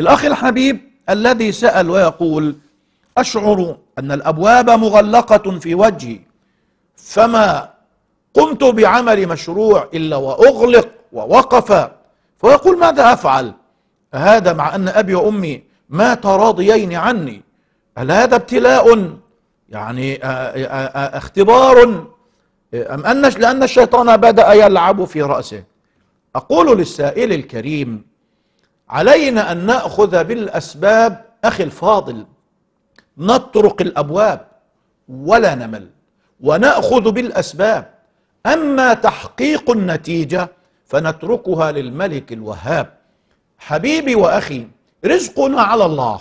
الأخ الحبيب الذي سأل ويقول أشعر أن الأبواب مغلقة في وجهي فما قمت بعمل مشروع إلا وأغلق ووقف فيقول ماذا أفعل هذا مع أن أبي وأمي ماتا راضيين عني هل هذا ابتلاء يعني اختبار أم أن لأن الشيطان بدأ يلعب في رأسه أقول للسائل الكريم علينا أن نأخذ بالأسباب أخي الفاضل نطرق الأبواب ولا نمل ونأخذ بالأسباب أما تحقيق النتيجة فنتركها للملك الوهاب حبيبي وأخي رزقنا على الله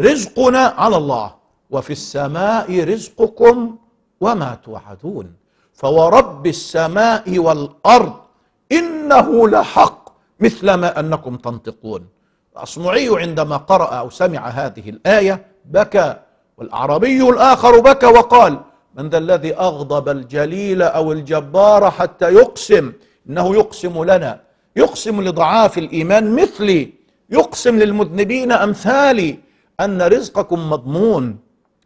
رزقنا على الله وفي السماء رزقكم وما توعدون فورب السماء والأرض إنه لحق مثل ما أنكم تنطقون الأصمعي عندما قرأ أو سمع هذه الآية بكى والأعرابي الآخر بكى وقال من ذا الذي أغضب الجليل أو الجبار حتى يقسم إنه يقسم لنا يقسم لضعاف الإيمان مثلي يقسم للمذنبين أمثالي أن رزقكم مضمون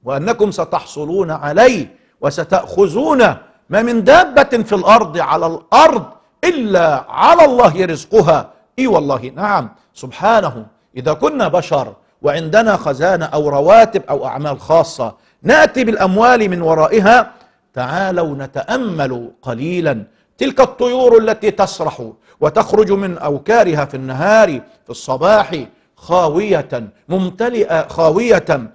وأنكم ستحصلون عليه وستأخذونه ما من دابة في الأرض على الأرض إلا على الله رزقها إي والله نعم سبحانه إذا كنا بشر وعندنا خزانة أو رواتب أو أعمال خاصة نأتي بالأموال من ورائها تعالوا نتأمل قليلا تلك الطيور التي تسرح وتخرج من أوكارها في النهار في الصباح خاوية ممتلئة خاوية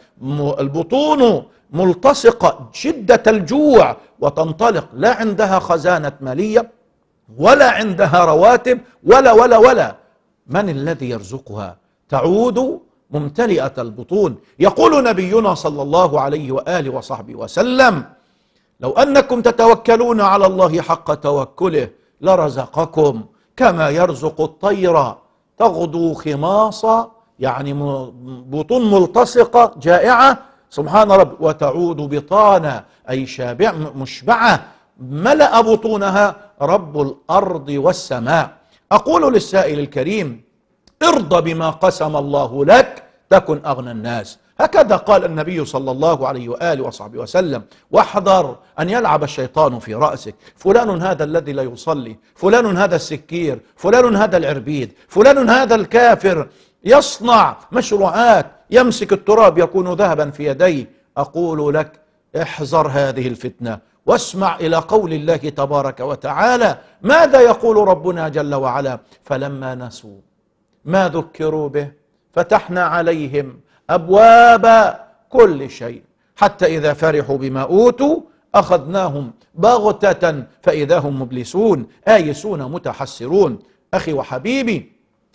البطون ملتصقة شدة الجوع وتنطلق لا عندها خزانة مالية ولا عندها رواتب ولا ولا ولا من الذي يرزقها تعود ممتلئة البطون يقول نبينا صلى الله عليه وآله وصحبه وسلم لو أنكم تتوكلون على الله حق توكله لرزقكم كما يرزق الطير تغدو خماصة يعني بطون ملتصقة جائعة سبحان رب وتعود بطانة أي شابع مشبعة ملأ بطونها رب الارض والسماء اقول للسائل الكريم ارضى بما قسم الله لك تكن اغنى الناس هكذا قال النبي صلى الله عليه واله وصحبه وسلم واحذر ان يلعب الشيطان في راسك فلان هذا الذي لا يصلي فلان هذا السكير فلان هذا العربيد فلان هذا الكافر يصنع مشروعات يمسك التراب يكون ذهبا في يديه اقول لك احذر هذه الفتنه واسمع الى قول الله تبارك وتعالى ماذا يقول ربنا جل وعلا فلما نسوا ما ذكروا به فتحنا عليهم ابواب كل شيء حتى اذا فرحوا بما اوتوا اخذناهم بغتة فاذا هم مبلسون ايسون متحسرون اخي وحبيبي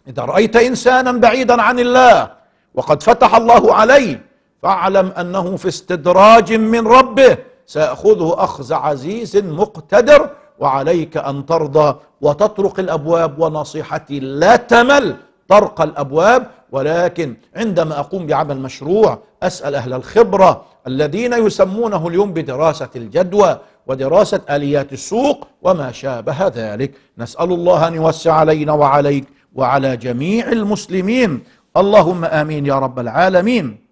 اذا رايت انسانا بعيدا عن الله وقد فتح الله عليه فاعلم انه في استدراج من ربه سأخذه أخذ عزيز مقتدر وعليك أن ترضى وتطرق الأبواب ونصيحتي لا تمل طرق الأبواب ولكن عندما أقوم بعمل مشروع أسأل أهل الخبرة الذين يسمونه اليوم بدراسة الجدوى ودراسة آليات السوق وما شابه ذلك نسأل الله أن يوسع علينا وعليك وعلى جميع المسلمين اللهم آمين يا رب العالمين